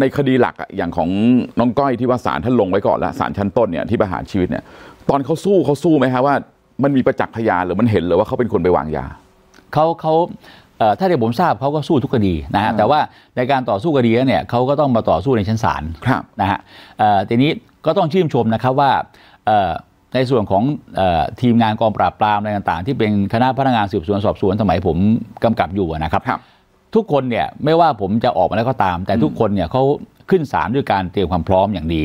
ในคดีหลักอย่างของน้องก้อยที่ว่าสารท่านลงไว้ก่อนแล้วสารชั้นต้นเนี่ยที่ประหารชีวิตเนี่ยตอนเขาสู้เขาสู้ไหมฮะว่ามันมีประจักษ์พยานหรือมันเห็นหรือว่าเขาเป็นคนไปวางยาเขาเขาถ้าที่ผมทราบเขาก็สู้ทุกคดีนะฮะแต่ว่าในการต่อสู้คดีเนี่ยเขาก็ต้องมาต่อสู้ในชั้นศาลนะฮะทีนี้ก็ต้องชื่นชมนะครับว่าในส่วนของทีมงานกองปราบปรามอะไรต่างๆ ที่เป็นคณะพนักงานสืบสวนสอบสวนสมัยผมกำกับอยู่นะครับรบทุกคนเนี่ยไม่ว่าผมจะออกมาแล้วก็ตาม แต่ทุกคนเนี่ยเขาขึ้นศาลด้วยการเตรียมความพร้อมอย่างดี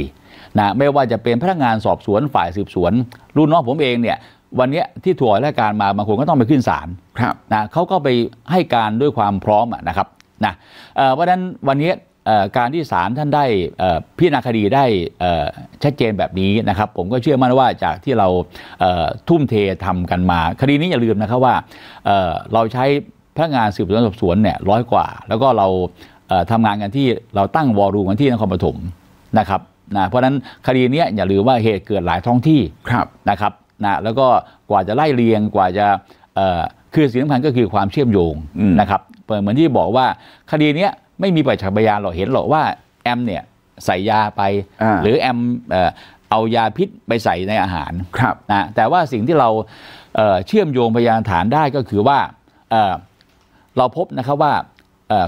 นะไม่ว่าจะเป็นพนักงานสอบสวนฝ่ายสืบสวนรุ่นน้องผมเองเนี่ยวันนี้ที่ถว่วราชการมาบางคนก็ต้องไปขึ้นศาลนะเขาก็ไปให้การด้วยความพร้อมนะครับนะเพราะฉะนั้นวันนี้การที่ศาลท่านได้พิจารณาคดีได้ชัดเจนแบบนี้นะครับผมก็เชื่อมั่นว่าจากที่เราทุ่มเททำกันมาคดีนี้อย่าลืมนะครับว่าเราใช้พนักงานสืบสวนสอบสวนเนี่ยร้อยกว่า แล้วก็เราทำงานกันที่เราตั้งวอรูกันที่นครปฐมนะครับนะเพราะฉะนั้นคดีนี้อย่าลืมว่าเหตุเกิดหลายท้องที่นะครับนะแล้วก็กว่าจะไล่เรียงกว่าจะคือสิ่งสำคัญก็คือความเชื่อมโยงนะครับเหมือนที่บอกว่าคดีนี้ไม่มีประจักษ์พยานหรอเห็นหรอกว่าแอมเนี่ยใส่ยาไป หรือแอมเอายาพิษไปใส่ในอาหารครับนะแต่ว่าสิ่งที่เราเชื่อมโยงพยานฐานได้ก็คือว่าเราพบนะครับว่า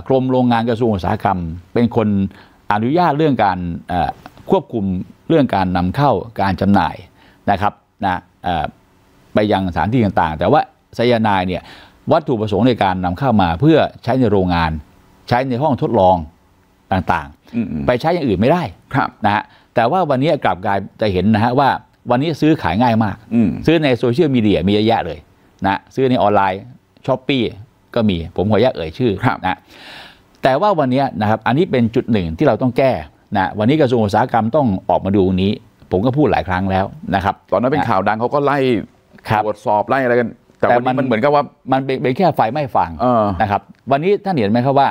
กรมโรงงานกระทรวงอุตสาหกรรมเป็นคนอนุญาตเรื่องการควบคุมเรื่องการนำเข้าการจำหน่ายนะครับนะไปยังสถานที่ต่างๆ แต่ว่าไซยานายเนี่ยวัตถุประสงค์ในการนำเข้ามาเพื่อใช้ในโรงงาน ใช้ในห้องทดลองต่างๆ ไปใช้อย่างอื่นไม่ได้นะฮะแต่ว่าวันนี้กลับกลายจะเห็นนะฮะว่าวันนี้ซื้อขายง่ายมากซื้อในโซเชียลมีเดียมีเยอะแยะเลยนะซื้อในออนไลน์ช้อปปี้ก็มีผมขออนุญาตเอ่ยชื่อนะแต่ว่าวันนี้นะครับอันนี้เป็นจุดหนึ่งที่เราต้องแก้นะวันนี้กระทรวงอุตสาหกรรมต้องออกมาดูนี้ ผมก็พูดหลายครั้งแล้วนะครับ ตอนนั้นเป็นข่าวดังเขาก็ไล่ตรวจสอบไล่อะไรกัน แต่วันนี้มันเหมือนกับว่ามันเป็นแค่ไฟไม่ฟังนะครับ วันนี้ท่านเห็นไหมครับว่า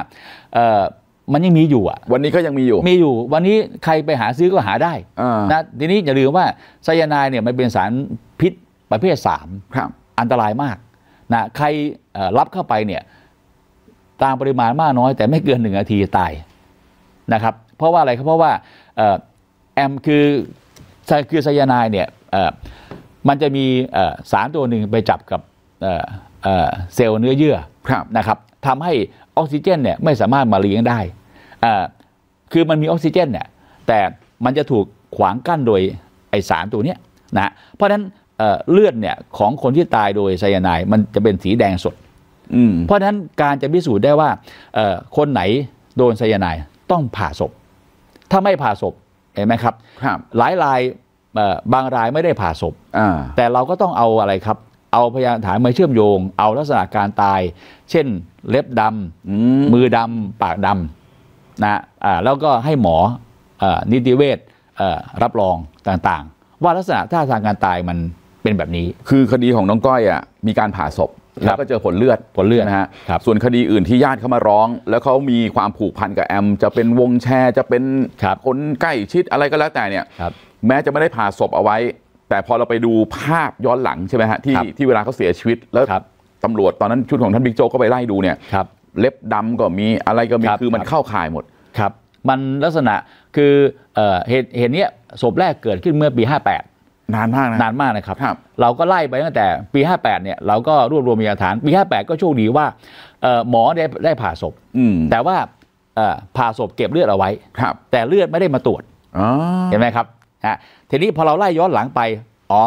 มันยังมีอยู่อ่ะวันนี้ก็ยังมีอยู่มีอยู่วันนี้ใครไปหาซื้อก็หาได้นะทีนี้อย่าลืมว่าไซยาไนด์เนี่ยมันเป็นสารพิษประเภทสามอันตรายมากนะใครรับเข้าไปเนี่ยตามปริมาณมากน้อยแต่ไม่เกินหนึ่งนาทีตายนะครับเพราะว่าอะไรครับเพราะว่าแอมคือคือไซยาไนเนี่ยมันจะมีสารตัวหนึ่งไปจับกับเซลล์เนื้อเยื่อนะครับทำให้ออกซิเจนเนี่ยไม่สามารถมาเลี้ยงได้คือมันมีออกซิเจนเนี่ยแต่มันจะถูกขวางกั้นโดยไอสารตัวนี้นะเพราะฉะนั้นเลือดเนี่ยของคนที่ตายโดยไซยาไนด์มันจะเป็นสีแดงสด เพราะฉะนั้นการจะพิสูจน์ได้ว่าคนไหนโดนไซยาไนด์ต้องผ่าศพ ถ้าไม่ผ่าศพ เห็นไหมครับ หลายรายบางรายไม่ได้ผ่าศพแต่เราก็ต้องเอาอะไรครับ เอาพยานฐานมาเชื่อมโยง เอาลักษณะการตาย เช่นเล็บดำมือดำปากดำนะแล้วก็ให้หมอนิติเวชรับรองต่างๆ ว่าลักษณะท่าทางการตายมันเป็นแบบนี้คือคดีของน้องก้อยอ่ะมีการผ่าศพแล้วก็เจอผลเลือดผลเลือดนะฮะส่วนคดีอื่นที่ญาติเขามาร้อง แล้วเขามีความผูกพันกับแอม จะเป็นวงแชร์ จะเป็นคนใกล้ชิดอะไรก็แล้วแต่เนี่ยแม้จะไม่ได้ผ่าศพเอาไว้ แต่พอเราไปดูภาพย้อนหลังใช่ไหมฮะ ที่ที่เวลาเขาเสียชีวิตแล้วตำรวจตอนนั้นชุดของท่านบิ๊กโจ๊กก็ไปไล่ดูเนี่ยเล็บดำก็มีอะไรก็มี คือมันเข้าข่ายหมดครับมันลักษณะคือเหตุเหตุนี้ศพแรกเกิดขึ้นเมื่อปี58นานมากนะนานมากนะครับ เราก็ไล่ไปตั้งแต่ปี58เนี่ย เราก็รวบรวมพยานฐาน ปี 58 ก็โชคดีว่าหมอได้ได้ผ่าศพแต่ว่าผ่าศพเก็บเลือดเอาไว้ แต่เลือดไม่ได้มาตรวจเห็นไหมครับ ฮะ ทีนี้พอเราไล่ย้อนหลังไป อ๋อ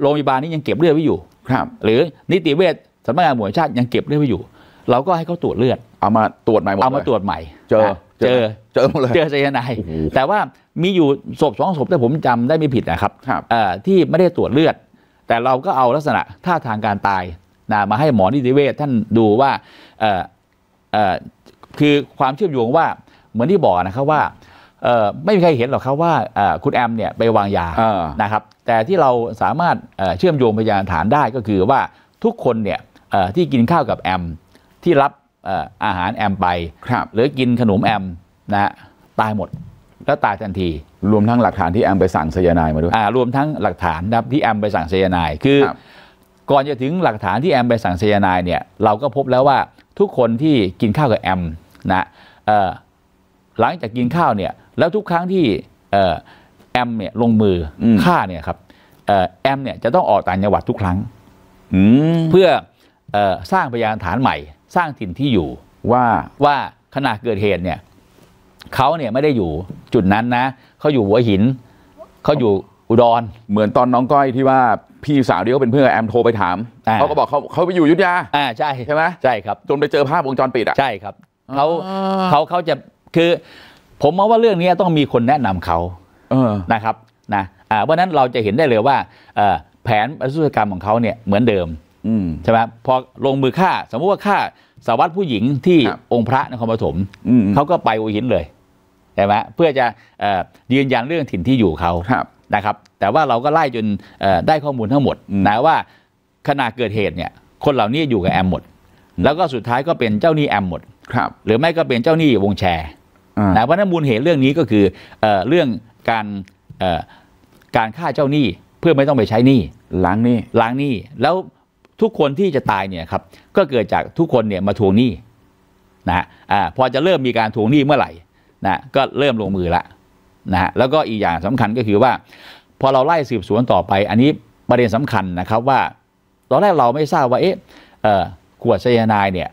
โรงพยาบาลนี้ยังเก็บเลือดไว้อยู่ ครับ หรือนิติเวชสำนักงานหมวยชาติยังเก็บเลือดไว้อยู่ เราก็ให้เขาตรวจเลือด เอามาตรวจใหม่หมดเอามาตรวจใหม่ เจอเจอเจอหมดเลยเจอไซยาไนแต่ว่ามีอยู่ศพสองศพแต่ผมจำได้ไม่ผิดนะครับที่ไม่ได้ตรวจเลือด แต่เราก็เอาลักษณะท่าทางการตายนะมาให้หมอนิติเวชท่านดูว่าคือความเชื่อมโยงว่าเหมือนที่บอกนะครับว่าไม่มีใครเห็นหรอกครับว่าคุณแอมเนี่ยไปวางยานะครับ แต่ที่เราสามารถเชื่อมโยงพยานฐานได้ก็คือว่าทุกคนเนี่ยที่กินข้าวกับแอมที่รับอาหารแอมไป หรือกินขนมแอมนะฮะตายหมด แล้วตายทันทีรวมทั้งหลักฐานที่แอมไปสั่งซยานายมาด้วยอ่ารวมทั้งหลักฐานนะที่แอมไปสั่งซยานายคือก่อนจะถึงหลักฐานที่แอมไปสั่งซยานายเนี่ยเราก็พบแล้วว่าทุกคนที่กินข้าวกับแอมนะหลังจากกินข้าวเนี่ยแล้วทุกครั้งที่แอมเนี่ยลงมือฆ่าเนี่ยครับแอมเนี่ยจะต้องออกต่างจังหวัดทุกครั้งเพื่อสร้างพยานฐานใหม่สร้างถิ่นที่อยู่ว่าว่าขณะเกิดเหตุเนี่ย เขาเนี่ยไม่ได้อยู่จุดนั้นนะเขาอยู่หัวหินเขาอยู่อุดรเหมือนตอนน้องก้อยที่ว่าพี่สาวที่เขาเป็นเพื่อนแอมโทรไปถามเขาก็บอกเขาเขาไปอยู่ยุทธยาอ่าใช่ใช่ไหมใช่ครับจนไปเจอภาพวงจรปิดอ่ะใช่ครับเขาเขาเขาจะคือ ผมมองว่าเรื่องนี้ต้องมีคนแนะนำเขาเออนะครับ นะเพราะนั้นเราจะเห็นได้เลยว่าแผนะสุรกรรมของเขาเนี่ยเหมือนเดิมใช่ไหมพอลงมือฆ่า สมมุติว่าฆ่าสาัวัิ์ผู้หญิงที่องค์พระนครปฐมเขาก็ไปอุหินเลยใช่ไหมเพื่อจะยืนยันเรื่องถิ่นที่อยู่เขานะครับ แต่ว่าเราก็ไล่จนได้ข้อมูลทั้งหมดนะว่าขณะเกิดเหตุเนี่ย คนเหล่านี้อยู่กับแอมหมด แล้วก็สุดท้ายก็เป็นเจ้าหนี้แอมหมดหรือไม่ก็เป็นเจ้าหนี้วงแชร์นะเพราะนั้นมูลเหตุเรื่องนี้ก็คือเรื่องการการฆ่าเจ้าหนี้เพื่อไม่ต้องไปใช้หนี้ล้างหนี้ล้างหนี้แล้วทุกคนที่จะตายเนี่ยครับก็เกิดจากทุกคนเนี่ยมาทวงหนี้นะฮะอ่าพอจะเริ่มมีการทวงหนี้เมื่อไหร่นะก็เริ่มลงมือละนะฮะแล้วก็อีกอย่างสำคัญก็คือว่า พอเราไล่สืบสวนต่อไป อันนี้ประเด็นสำคัญนะครับว่า ตอนแรกเราไม่ทราบว่าเอ๊ะขวดไซยาไนเนี่ย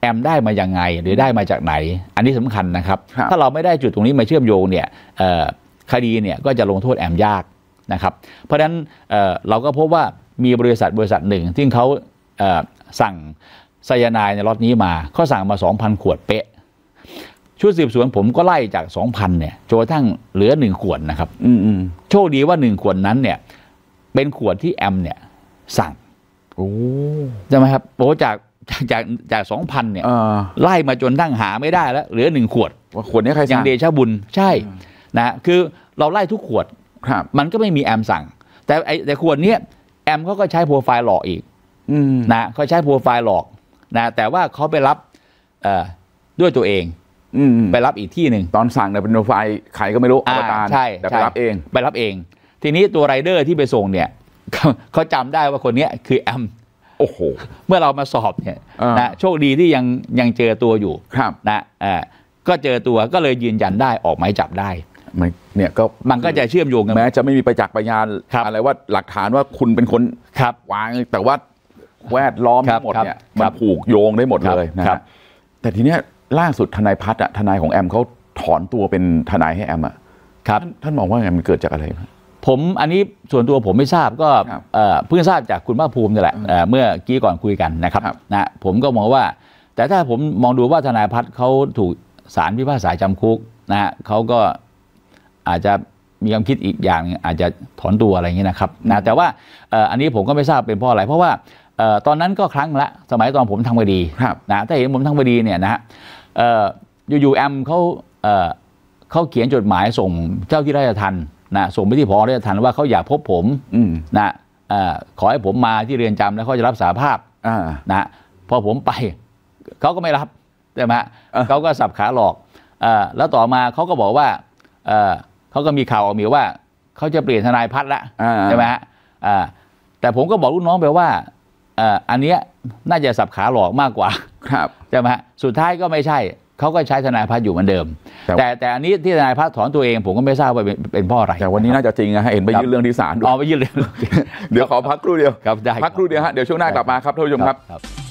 แอมได้มาอย่างไง หรือได้มาจากไหน อันนี้สำคัญนะครับ ถ้าเราไม่ได้จุดตรงนี้มาเชื่อมโยงเนี่ยคดีเนี่ยก็จะลงโทษแอมยากนะครับ เพราะฉะนั้นเราก็พบว่ามีบริษัทบริษัทหนึ่งที่เขาสั่งไซยานายในรถนี้มาเขาสั่งมา 2,000 ขวดเป๊ะชุดสืบสวนผมก็ไล่จาก 2,000เนี่ยจนกระทั่งเหลือหนึ่งขวดนะครับโชคดีว่าหนึ่งขวดนั้นเนี่ย เป็นขวดที่แอม เนี่ยสั่งใช่ไหมครับโอ้จากจากจากสองพันเนี่ยไล่มาจนตั้งหาไม่ได้แล้วเหลือหนึ่งขวดว่าขวดนี้ใครสั่งอย่างเดชบุญ ใช่ นะ คือเราไล่ทุกขวดมันก็ไม่มีแอม สั่ง แต่ไอแต่ขวดเนี้ยแอมเขาก็ใช้โปรไฟล์หลอกอีกนะเขาใช้โปรไฟล์หลอกนะแต่ว่าเขาไปรับด้วยตัวเองไปรับอีกที่หนึ่ง ตอนสั่งเนี่ยเป็นโปรไฟล์ใครก็ไม่รู้อวตารใช่แต่ไปรับเอง ไปรับเอง ทีนี้ตัวไรเดอร์ที่ไปส่งเนี่ยเขาจำได้ว่าคนนี้คือแอมโอ้โหเมื่อเรามาสอบเนี่ยนะโชคดีที่ยังยังเจอตัวอยู่ครับนะก็เจอตัวก็เลยยืนยันได้ออกหมายจับได้มันเนี่ยก็มันก็จะเชื่อมโยงกัน แม้จะไม่มีประจักษ์พยานอะไรว่าหลักฐานว่าคุณเป็นคนวางแต่ว่าแวดล้อมทั้งหมดเนี่ยมันผูกโยงได้หมดเลยนะครับ แต่ทีเนี้ยล่าสุดทนายพัฒน์ทนายของแอมเขาถอนตัวเป็นทนายให้แอมอ่ะครับ ท่านมองว่าไงมันเกิดจากอะไรผมอันนี้ส่วนตัวผมไม่ทราบก็เพิ่งทราบจากคุณภาคภูมินี่แหละเมื่อกี้ก่อนคุยกันนะครับ นะผมก็มองว่า แต่ถ้าผมมองดูว่าทนายพัฒน์เขาถูกสารพิพากษาจำคุก นะฮะเขาก็อาจจะมีความคิดอีกอย่างอาจจะถอนตัวอะไรอย่างนี้นะครับนะแต่ว่า อันนี้ผมก็ไม่ทราบเป็นเพราะอะไร เพราะว่าตอนนั้นก็ครั้งละ สมัยตอนผมทำวดีนะถ้าเห็นผมทำวดีเนี่ยนะฮะอยู่ๆแอมเขาเขาเขียนจดหมายส่งเจ้าที่ราชทันนะส่งไปที่พอราชทันว่าเขาอยากพบผมนะขอให้ผมมาที่เรือนจำแล้วเขาจะรับสาภาพนะพอผมไปเขาก็ไม่รับใช่ไหมเขาก็สับขาหลอกแล้วต่อมาเขาก็บอกว่าเขาก็มีข่าวออกมีว่าเขาจะเปลี่ยนทนายพัฒน์ละใช่ไหมฮะแต่ผมก็บอกลูกน้องไปว่าอันนี้น่าจะสับขาหลอกมากกว่าครับใช่ไหมฮะสุดท้ายก็ไม่ใช่เขาก็ใช้ทนายพัฒน์อยู่เหมือนเดิม แต่แต่อันนี้ที่ทนายพัฒน์ถอนตัวเอง ผมก็ไม่ทราบว่าเป็นพ่ออะไรแต่วันนี้น่าจะจริงนะเห็นไปยื่นเรื่องที่ศาลด้วยอ๋อไปยื่นเรื่องเดี๋ยวขอพักครู่เดียวครับได้พักครู่เดียวฮะเดี๋ยวช่วงหน้ากลับมาครับท่านผู้ชมครับ